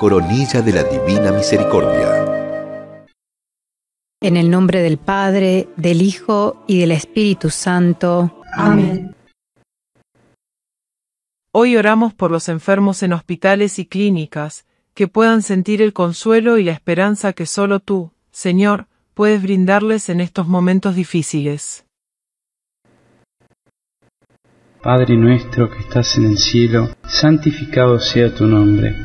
coronilla de la Divina Misericordia. En el nombre del Padre, del Hijo y del Espíritu Santo. Amén. Hoy oramos por los enfermos en hospitales y clínicas, que puedan sentir el consuelo y la esperanza que solo tú, Señor, puedes brindarles en estos momentos difíciles. Padre nuestro que estás en el cielo, santificado sea tu nombre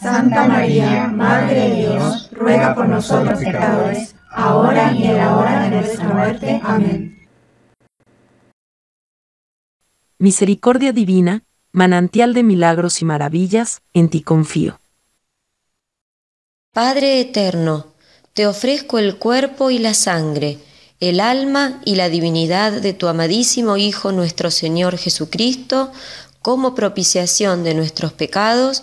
Santa María, Madre de Dios, ruega por nosotros pecadores, ahora y en la hora de nuestra muerte. Amén. Misericordia divina, manantial de milagros y maravillas, en ti confío. Padre eterno, te ofrezco el cuerpo y la sangre, el alma y la divinidad de tu amadísimo Hijo nuestro Señor Jesucristo, como propiciación de nuestros pecados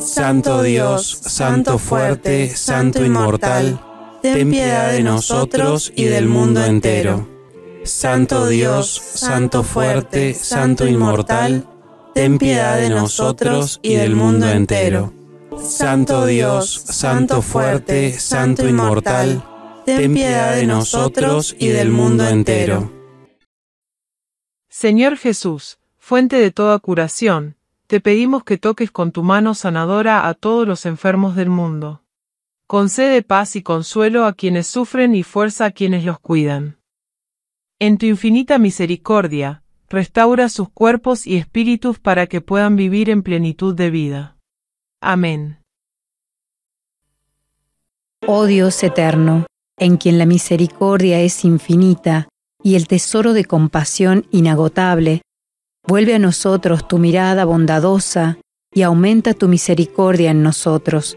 Santo Dios, Santo fuerte, Santo inmortal, ten piedad de nosotros y del mundo entero. Santo Dios, Santo fuerte, Santo inmortal, ten piedad de nosotros y del mundo entero. Santo Dios, Santo fuerte, Santo inmortal, ten piedad de nosotros y del mundo entero. Señor Jesús, fuente de toda curación, te pedimos que toques con tu mano sanadora a todos los enfermos del mundo. Concede paz y consuelo a quienes sufren y fuerza a quienes los cuidan. En tu infinita misericordia, restaura sus cuerpos y espíritus para que puedan vivir en plenitud de vida. Amén. Oh Dios eterno, en quien la misericordia es infinita y el tesoro de compasión inagotable, Vuelve a nosotros tu mirada bondadosa y aumenta tu misericordia en nosotros,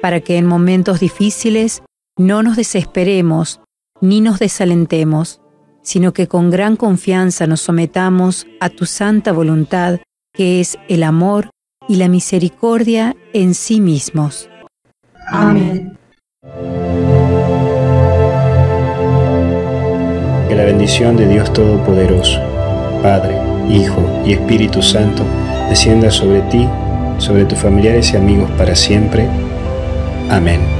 para que en momentos difíciles no nos desesperemos ni nos desalentemos, sino que con gran confianza nos sometamos a tu santa voluntad, que es el amor y la misericordia en sí mismos. Amén. Que la bendición de Dios Todopoderoso, Padre, Hijo y Espíritu Santo, descienda sobre ti, sobre tus familiares y amigos para siempre. Amén.